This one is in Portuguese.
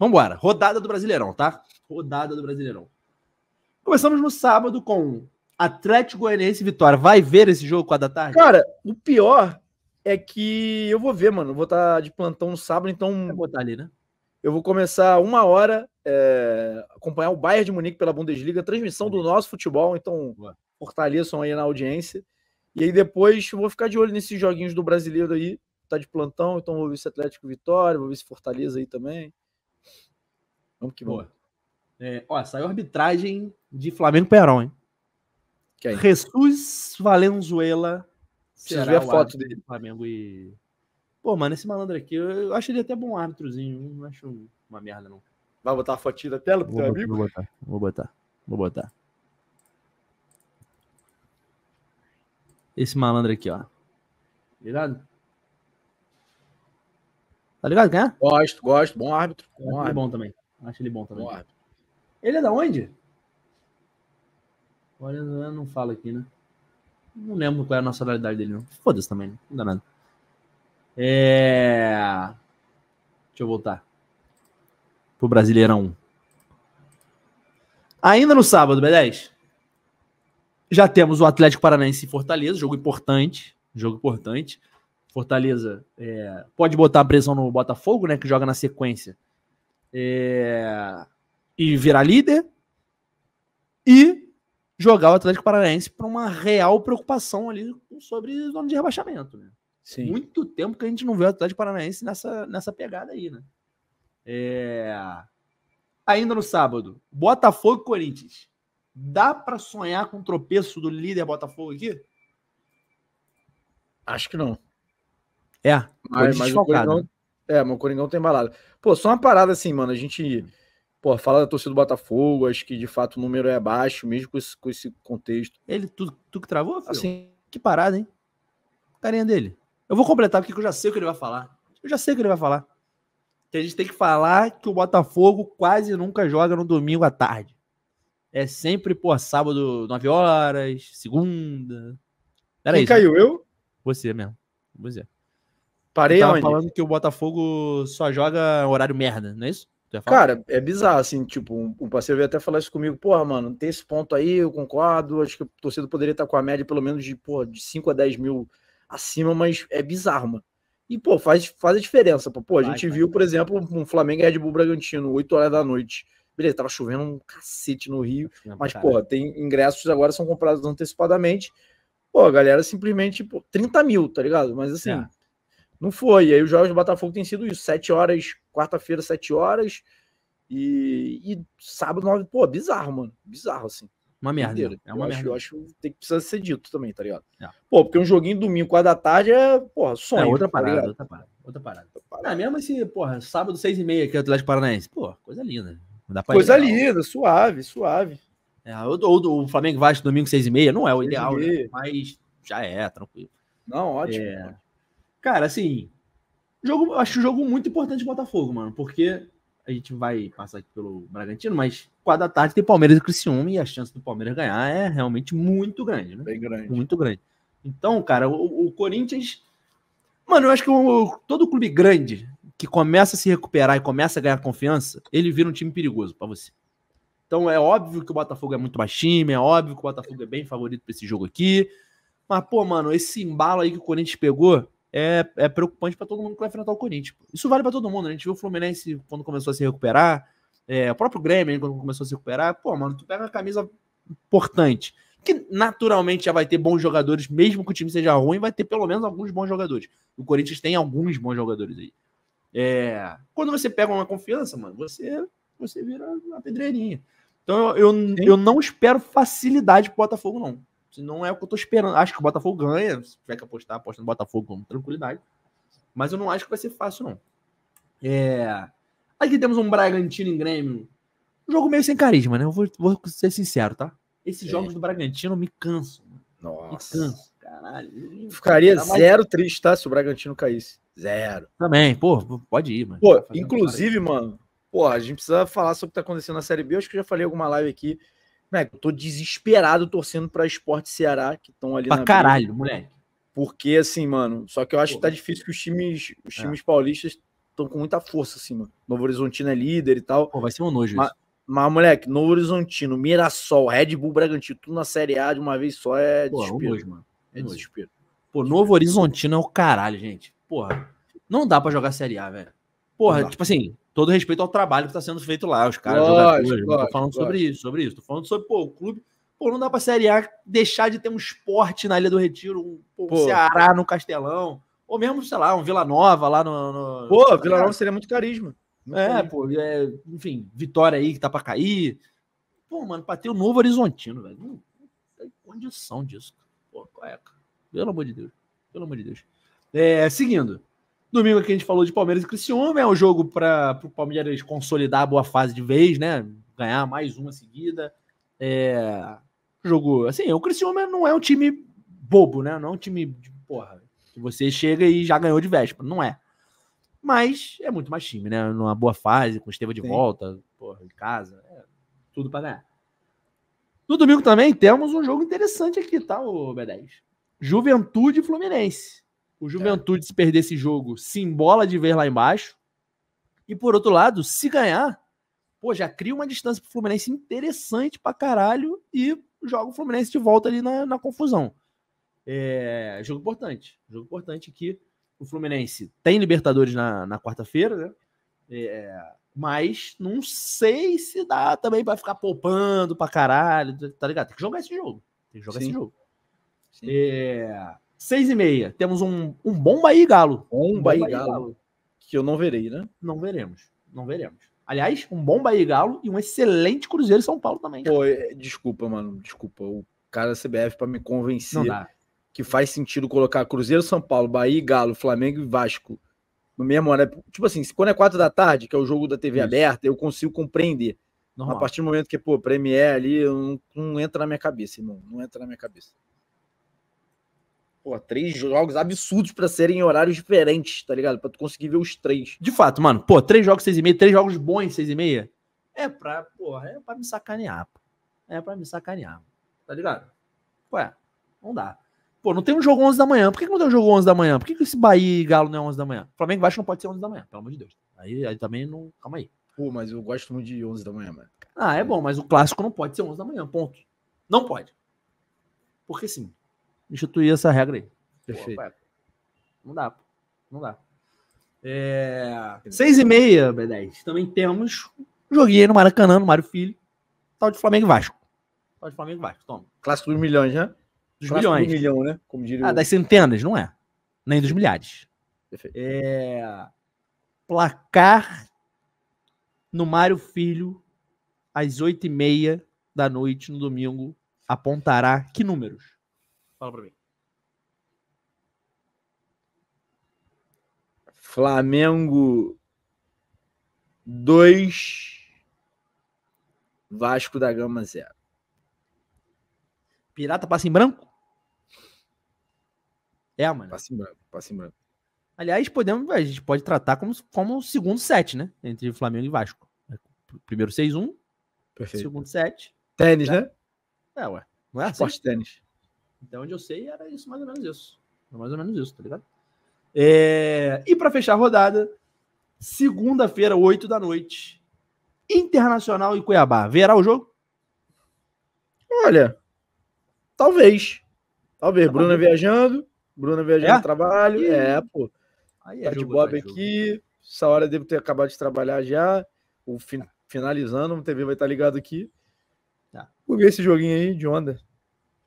Vamos embora. Rodada do Brasileirão, tá? Rodada do Brasileirão. Começamos no sábado com Atlético Goianiense Vitória. Vai ver esse jogo 4 da tarde? Cara, o pior é que eu vou ver, mano. vou estar tá de plantão no sábado, então. Vou botar ali, né? Eu vou começar uma hora é, acompanhar o Bayern de Munique pela Bundesliga, transmissão do nosso futebol, então fortaleçam aí na audiência. E aí depois vou ficar de olho nesses joguinhos do brasileiro aí, tá de plantão, então vou ver se Atlético Vitória, vou ver se Fortaleza aí também. Vamos que vamos. É, ó, saiu arbitragem de Flamengo Perón, hein? aí? Jesus Valenzuela. Preciso ver a foto dele. Flamengo e. Pô, mano, esse malandro aqui, eu, eu acho ele até bom árbitrozinho. Não acho uma merda, não. Vai botar a fotinha da tela pro vou, teu amigo? Vou botar, vou botar, vou botar. Esse malandro aqui, ó. Ligado? Tá ligado, ganha. É? Gosto, gosto. Bom árbitro. Bom, é árbitro. bom também. Acho ele bom também. Boa. Ele é da onde? Olha, não fala aqui, né? Não lembro qual é a nacionalidade dele, não. Foda-se também, né? não dá nada. É... Deixa eu voltar. Pro Brasileirão. Ainda no sábado, B10. Já temos o Atlético Paranaense e Fortaleza, jogo importante. Jogo importante. Fortaleza é, pode botar pressão no Botafogo, né? Que joga na sequência é, e virar líder e jogar o Atlético Paranaense para uma real preocupação ali sobre zona de rebaixamento. Né? Sim. Muito tempo que a gente não vê o Atlético Paranaense nessa, nessa pegada aí, né? É... Ainda no sábado, Botafogo e Corinthians. Dá para sonhar com o tropeço do líder Botafogo aqui? Acho que não. É, mas, mas o é, mas o Coringão tem balada. Pô, só uma parada assim, mano. A gente, pô, fala da torcida do Botafogo, acho que de fato o número é baixo, mesmo com esse, com esse contexto. Ele, tu, tu que travou, filho? Assim, que parada, hein? Carinha dele. Eu vou completar porque eu já sei o que ele vai falar. Eu já sei o que ele vai falar. Que a gente tem que falar que o Botafogo quase nunca joga no domingo à tarde. É sempre, pô, sábado, 9 horas, segunda. Era Quem isso, né? caiu? Né? Eu? Você mesmo. Você. Parei tava onde? falando que o Botafogo só joga horário merda, não é isso? Cara, é bizarro, assim, tipo, um, parceiro veio até falar isso comigo, porra, mano, tem esse ponto aí, eu concordo, acho que o torcedor poderia estar com a média pelo menos de, porra, de 5 a 10 mil acima, mas é bizarro, mano. E, pô, faz, faz a diferença, pô, a gente vai, viu, vai. por exemplo, um Flamengo e Red Bull Bragantino, 8 horas da noite, beleza, tava chovendo um cacete no Rio, Não, mas, porra, tem ingressos agora, são comprados antecipadamente, pô, a galera simplesmente, pô, 30 mil, tá ligado? Mas, assim... É não foi. E aí os jogos do Botafogo têm sido isso. Sete horas, quarta-feira, sete horas. E, e sábado, nove. Pô, bizarro, mano. Bizarro, assim. Uma merda. Inteiro. Né? É uma eu merda. Acho, eu acho que tem que precisar ser dito também, tá ligado? É. Pô, porque um joguinho domingo, quatro da tarde, é, porra, sonho. É outra tá parada, tá outra parada. Outra parada. Outra parada. Ah, mesmo assim, porra, sábado, seis e meia aqui, Atlético Paranaense. Pô, coisa linda. coisa ir, linda, não. suave, suave. É, ou, o Flamengo Vasco domingo, seis e meia, não é o ideal, né? mas já é, tranquilo. Não, ótimo. É... Cara, assim, jogo, acho um jogo muito importante do Botafogo, mano, porque a gente vai passar aqui pelo Bragantino, mas quatro da tarde tem Palmeiras e Criciúma e a chance do Palmeiras ganhar é realmente muito grande, né? Bem grande. Muito grande. Então, cara, o, o Corinthians. Mano, eu acho que o, todo clube grande que começa a se recuperar e começa a ganhar confiança, ele vira um time perigoso para você. Então é óbvio que o Botafogo é muito baixinho é óbvio que o Botafogo é bem favorito para esse jogo aqui. Mas, pô, mano, esse embalo aí que o Corinthians pegou, é, é preocupante para todo mundo que vai enfrentar o Corinthians. Isso vale para todo mundo. Né? A gente viu o Fluminense quando começou a se recuperar, é, o próprio Grêmio quando começou a se recuperar. Pô, mano, tu pega uma camisa importante, que naturalmente já vai ter bons jogadores, mesmo que o time seja ruim, vai ter pelo menos alguns bons jogadores. O Corinthians tem alguns bons jogadores aí. É, quando você pega uma confiança, mano, você, você vira uma pedreirinha. Então eu, eu, eu não espero facilidade pro Botafogo, não. Se não é o que eu tô esperando. Acho que o Botafogo ganha. Se tiver que apostar, aposta no Botafogo com tranquilidade. Mas eu não acho que vai ser fácil, não. É... Aqui temos um Bragantino em Grêmio. Um jogo meio sem carisma, né? Eu vou, vou ser sincero, tá? Esses é. jogos do Bragantino me cansam. Nossa. Me canso. caralho. Ficaria zero triste, tá? Se o Bragantino caísse. Zero. Também, pô, pode ir, mano. Pô, inclusive, mano, pô, a gente precisa falar sobre o que tá acontecendo na Série B. Eu acho que eu já falei alguma live aqui. Moleque, eu tô desesperado torcendo pra Esporte Ceará, que estão ali pra na. Pra caralho, briga. moleque. Porque, assim, mano, só que eu acho Pô, que tá difícil que os times, os é. times é. paulistas estão com muita força, assim, mano. Novo Horizontino é líder e tal. Pô, vai ser um nojo mas, isso. Mas, moleque, Novo Horizontino, Mirassol, Red Bull Bragantino, tudo na Série A de uma vez só é Pô, é desespero. um nojo, mano. É, é desespero. Pô, Novo Horizontino é o caralho, gente. Porra, não dá para jogar Série A, velho. Porra, tipo assim, todo respeito ao trabalho que está sendo feito lá. Os caras, lógico, jogadores, lógico, falando lógico. sobre isso, sobre isso. Tô falando sobre, pô, o clube. Pô, não dá pra Série A deixar de ter um esporte na Ilha do Retiro, um, pô, pô. um Ceará no Castelão, ou mesmo, sei lá, um Vila Nova lá no. no... Pô, Vila Nova seria muito carisma. Muito é, carisma. pô, é, enfim, vitória aí que tá pra cair. Pô, mano, pra ter o um Novo Horizontino, velho. Não, tem condição disso. Pô, cueca. Pelo amor de Deus. Pelo amor de Deus. É, seguindo. Domingo aqui a gente falou de Palmeiras e Criciúma, é um jogo para o Palmeiras consolidar a boa fase de vez, né? Ganhar mais uma seguida. É, jogo, assim, o Criciúma não é um time bobo, né? Não é um time de porra, que você chega e já ganhou de véspera, não é. Mas é muito mais time, né? Numa boa fase, com o Esteva de Sim. volta, porra, em casa, é tudo para ganhar. No domingo também temos um jogo interessante aqui, tá, o B10? Juventude Fluminense o é. Juventude, se perder esse jogo, se embola de ver lá embaixo. E por outro lado, se ganhar, pô, já cria uma distância pro Fluminense interessante pra caralho e joga o Fluminense de volta ali na, na confusão. É, jogo importante. Jogo importante que o Fluminense tem Libertadores na, na quarta-feira, né? É, mas não sei se dá também para ficar poupando pra caralho, tá ligado? Tem que jogar esse jogo. Tem que jogar Sim. esse jogo. Sim. É, Seis e meia, temos um, um Bahia e Galo. Bomba, um bomba Galo. Que eu não verei, né? Não veremos. Não veremos. Aliás, um bom Bahia e Galo e um excelente Cruzeiro e São Paulo também. Pô, é, desculpa, mano, desculpa. O cara da CBF para me convencer que faz sentido colocar Cruzeiro, São Paulo, Bahia e Galo, Flamengo e Vasco no mesmo horário. Tipo assim, quando é quatro da tarde, que é o jogo da TV Isso. aberta, eu consigo compreender. Normal. A partir do momento que, pô, Premier ali, não, não entra na minha cabeça, irmão. Não entra na minha cabeça pô, três jogos absurdos para serem em horários diferentes, tá ligado? Pra tu conseguir ver os três. De fato, mano, pô, três jogos seis e meia, três jogos bons seis e meia, é pra, pô, é pra me sacanear, pô. É pra me sacanear, tá ligado? Ué, não dá. Pô, não tem um jogo 11 da manhã. Por que, que não tem um jogo 11 da manhã? Por que, que esse Bahia e Galo não é 11 da manhã? Flamengo Vasco não pode ser 11 da manhã, pelo amor de Deus. Aí, aí também não. Calma aí. Pô, mas eu gosto muito de 11 da manhã, mano. Ah, é bom, mas o clássico não pode ser 11 da manhã, ponto. Não pode. Porque sim instituir essa regra aí. Perfeito. Pô, não dá, não dá. É... Seis e meia, B10. Também temos joguinho aí no Maracanã, no Mário Filho. Tal de Flamengo e Vasco. Tal de Flamengo e Vasco, toma. Clássico dos milhões, né? Dos milhões. Do milhão, né? Como diria ah, o... das centenas, não é. Nem dos milhares. Perfeito. É... Placar no Mário Filho às oito e meia da noite no domingo apontará que números? Fala para mim. Flamengo 2, Vasco da Gama 0. Pirata passa em branco? É, mano. Passa em branco, passa em branco. Aliás, podemos, a gente pode tratar como, como um segundo set, né? Entre Flamengo e Vasco. É, primeiro 6-1, segundo set. Tênis, né? É, ué. Não é assim? Esporte assim? tênis. Então, onde eu sei era isso, mais ou menos isso. mais ou menos isso, tá ligado? É... E para fechar a rodada, segunda-feira, 8 da noite, Internacional e Cuiabá. Verá o jogo? Olha, talvez. Talvez. Tá Bruna bem. viajando, Bruna viajando é? trabalho. E... É, pô. Aí é tá de Bob tá aqui. Essa hora devo ter acabado de trabalhar já. O fin... Finalizando, o TV vai estar ligado aqui. Tá. Vou ver esse joguinho aí de onda.